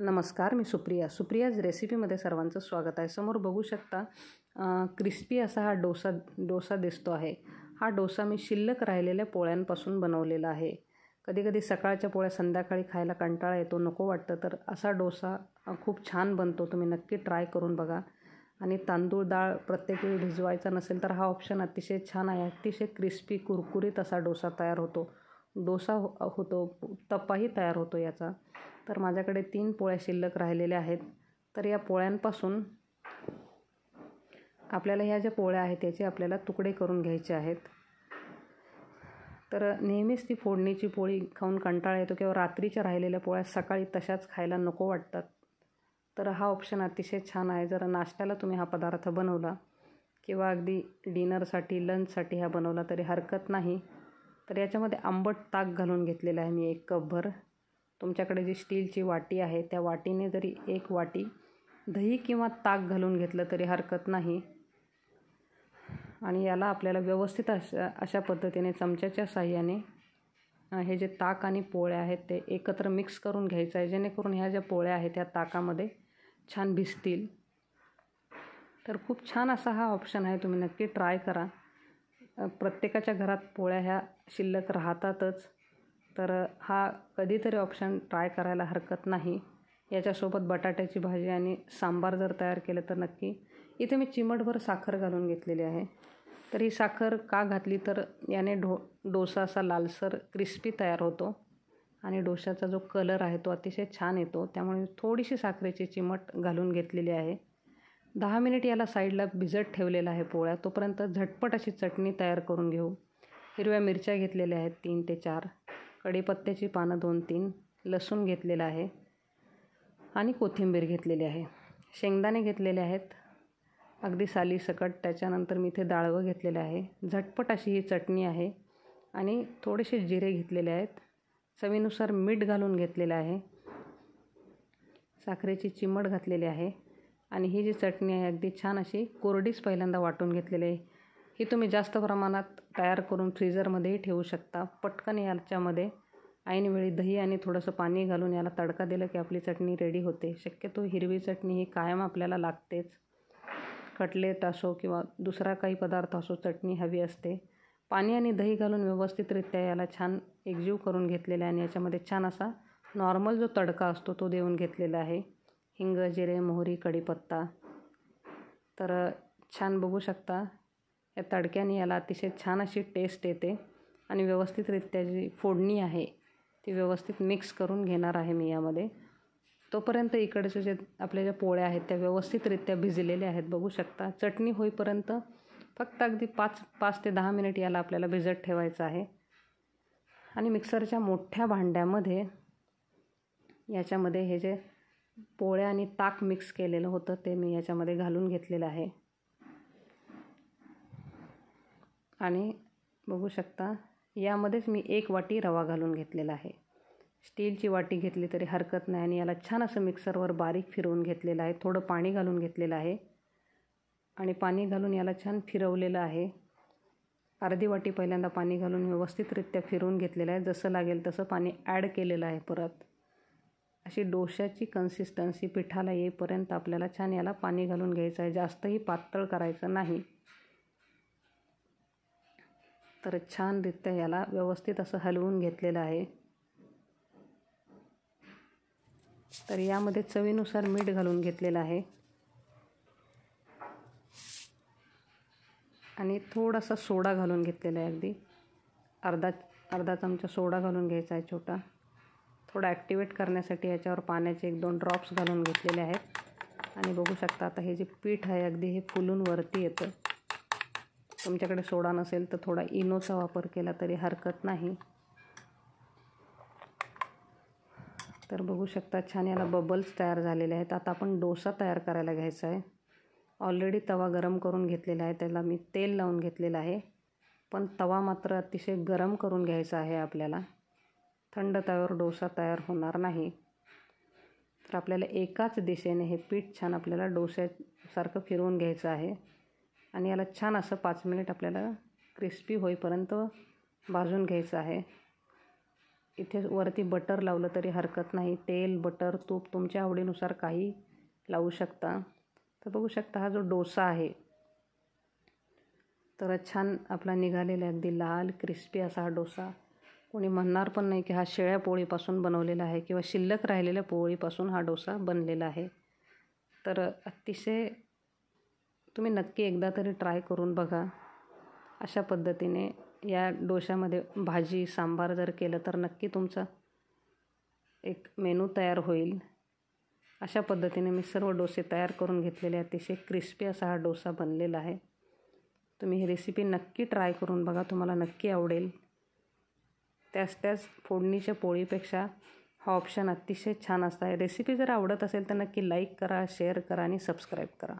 नमस्कार मी सुप्रिया सुप्रियाज रेसिपीमध्ये सर्वांचं स्वागत आहे समोर बघू शकता क्रिस्पी असा हा डोसा डोसा दिसतो आहे हा डोसा मी शिल्लक राहिलेल्या पोळ्यांपासून बनवलेला आहे कधीकधी सकाळच्या पोळ्या संध्याकाळी खायला कंटाळा येतो नको वाटतं तर असा डोसा खूप छान बनतो तुम्ही नक्की ट्राय करून बघा आणि तांदूळ डाळ प्रत्येक वेळी भिजवायचा नसेल तर हा ऑप्शन अतिशय छान आहे अतिशय क्रिस्पी कुरकुरीत असा डोसा तयार होतो डोसा हो, होतो तप्पाही तयार होतो याचा तर माझ्याकडे तीन पोळ्या शिल्लक राहिलेल्या आहेत तर या पोळ्यांपासून आपल्याला ह्या ज्या पोळ्या आहेत त्याचे आपल्याला तुकडे करून घ्यायचे आहेत तर नेहमीच ती फोडणीची पोळी खाऊन कंटाळा येतो किंवा रात्रीच्या राहिलेल्या पोळ्या सकाळी तशाच खायला नको वाटतात तर हा ऑप्शन अतिशय छान आहे जर नाश्त्याला तुम्ही हा पदार्थ बनवला किंवा अगदी डिनरसाठी लंचसाठी हा बनवला तरी हरकत नाही तर याच्यामध्ये आंबट ताक घालून घेतलेला आहे मी एक कपभर तुमच्याकडे जी स्टीलची वाटी आहे त्या वाटीने जरी एक वाटी दही किंवा ताक घालून घेतलं तरी हरकत नाही आणि याला आपल्याला व्यवस्थित अशा अशा पद्धतीने चमच्याच्या साह्याने हे जे ताक आणि पोळ्या आहेत ते एकत्र मिक्स करून घ्यायचं आहे जेणेकरून ह्या ज्या पोळ्या आहेत त्या ताकामध्ये छान भिजतील तर खूप छान असा हा ऑप्शन आहे तुम्ही नक्की ट्राय करा प्रत्येकाच्या घरात पोळ्या ह्या शिल्लक राहतातच तर हा कधीतरी ऑप्शन ट्राय करायला हरकत नाही याच्यासोबत बटाट्याची भाजी आणि सांबार जर तयार केलं तर नक्की इथे मी चिमटभर साखर घालून घेतलेली आहे तर ही साखर का घातली तर याने ढो डोसा असा लालसर क्रिस्पी तयार होतो आणि डोशाचा जो कलर आहे तो अतिशय छान येतो त्यामुळे थोडीशी साखरेची चिमट घालून घेतलेली आहे दहा मिनिट याला साईडला भिजत ठेवलेला आहे पोळ्या तोपर्यंत झटपट अशी चटणी तयार करून घेऊ हिरव्या मिरच्या घेतलेल्या आहेत तीन ते चार कडीपत्त्याची पानं दोन तीन लसूण घेतलेलं आहे आणि कोथिंबीर घेतलेली आहे शेंगदाणे घेतलेले आहेत अगदी सालीसकट त्याच्यानंतर मी इथे डाळवं घेतलेलं आहे झटपट अशी ही चटणी आहे आणि थोडेसे जिरे घेतलेले आहेत चवीनुसार मीठ घालून घेतलेलं आहे साखरेची चिमट घातलेली आहे आणि ही जी चटणी आहे अगदी छान अशी कोरडीच पहिल्यांदा वाटून घेतलेली आहे ही तुम्ही जास्त प्रमाणात तयार करून फ्रीझरमध्येही ठेवू शकता पटकन याच्यामध्ये ऐनवेळी दही आणि थोडंसं पाणी घालून याला तडका दिलं की आपली चटणी रेडी होते शक्यतो हिरवी चटणी ही कायम आपल्याला लागतेच कटलेट असो किंवा दुसरा काही पदार्थ असो चटणी हवी असते पाणी आणि दही घालून व्यवस्थितरित्या याला छान एकजीव करून घेतलेला आहे आणि याच्यामध्ये छान असा नॉर्मल जो तडका असतो तो देऊन घेतलेला आहे हिंग जिरे मोहरी कढीपत्ता तर छान बघू शकता या तडक्याने याला अतिशय छान अशी टेस्ट येते आणि व्यवस्थितरित्या जी फोडणी आहे ती व्यवस्थित मिक्स करून घेणार आहे मी यामध्ये तोपर्यंत इकडचे जे आपल्या ज्या पोळ्या आहेत त्या व्यवस्थितरित्या भिजलेल्या आहेत बघू शकता चटणी होईपर्यंत फक्त अगदी पाच पाच ते दहा मिनिट याला आपल्याला भिजत ठेवायचं आहे आणि मिक्सरच्या मोठ्या भांड्यामध्ये याच्यामध्ये हे जे पोळ्या आणि ताक मिक्स केलेलं होतं ते मी याच्यामध्ये घालून घेतलेलं आहे आणि बघू शकता यामध्येच मी एक वाटी रवा घालून घेतलेला आहे स्टीलची वाटी घेतली तरी हरकत नाही आणि याला छान असं मिक्सरवर बारीक फिरवून घेतलेलं आहे थोडं पाणी घालून घेतलेलं आहे आणि पाणी घालून याला छान फिरवलेलं आहे अर्धी वाटी पहिल्यांदा पाणी घालून व्यवस्थितरित्या फिरवून घेतलेलं आहे जसं लागेल तसं पाणी ॲड केलेलं आहे परत अशी डोशाची कन्सिस्टन्सी पिठाला येईपर्यंत आपल्याला छान याला पाणी घालून घ्यायचं आहे जास्तही पातळ करायचं नाही तर छानरित्या याला व्यवस्थित असं हलवून घेतलेलं आहे तर यामध्ये चवीनुसार मीठ घालून घेतलेलं आहे आणि थोडासा सोडा घालून घेतलेला आहे अगदी अर्धा अर्धा चमचा सोडा घालून घ्यायचा आहे छोटा थोडा ॲक्टिवेट करण्यासाठी याच्यावर पाण्याचे एक दोन ड्रॉप्स घालून घेतलेले आहेत आणि बघू शकता आता हे जे पीठ आहे अगदी हे फुलून वरती येतं तुमच्याकडे सोडा नसेल तर थोडा इनोचा वापर केला तरी हरकत नाही तर बघू शकता छान याला बबल्स तयार झालेले आहेत आता आपण डोसा तयार करायला घ्यायचा आहे ऑलरेडी तवा गरम करून घेतलेला आहे त्याला मी तेल लावून घेतलेलं आहे पण तवा मात्र अतिशय गरम करून घ्यायचा आहे आपल्याला थंड तव्यावर डोसा तयार होणार नाही तर आपल्याला एकाच दिशेने हे पीठ छान आपल्याला डोस्यासारखं फिरवून घ्यायचं आहे आणि याला छान असं पाच मिनिट आपल्याला क्रिस्पी होईपर्यंत भाजून घ्यायचं आहे इथे वरती बटर लावलं तरी हरकत नाही तेल बटर तूप तुमच्या आवडीनुसार काही लावू शकता तर बघू शकता हा जो डोसा आहे तर छान आपला निघालेला अगदी लाल क्रिस्पी असा हा डोसा कोणी म्हणणार पण नाही की हा शेळ्या पोळीपासून बनवलेला आहे किंवा शिल्लक राहिलेल्या पोळीपासून हा डोसा बनलेला आहे तर अतिशय तुम्ही नक्की एकदा तरी ट्राय करून बघा अशा पद्धतीने या डोशामध्ये भाजी सांबार जर केलं तर नक्की तुमचा एक मेनू तयार होईल अशा पद्धतीने मी सर्व डोसे तयार करून घेतलेले अतिशय क्रिस्पी असा हा डोसा बनलेला आहे तुम्ही ही रेसिपी नक्की ट्राय करून बघा तुम्हाला नक्की आवडेल त्याच त्याच फोडणीच्या पोळीपेक्षा हा ऑप्शन अतिशय छान असता आहे रेसिपी जर आवडत असेल तर नक्की लाईक करा शेअर करा आणि सबस्क्राईब करा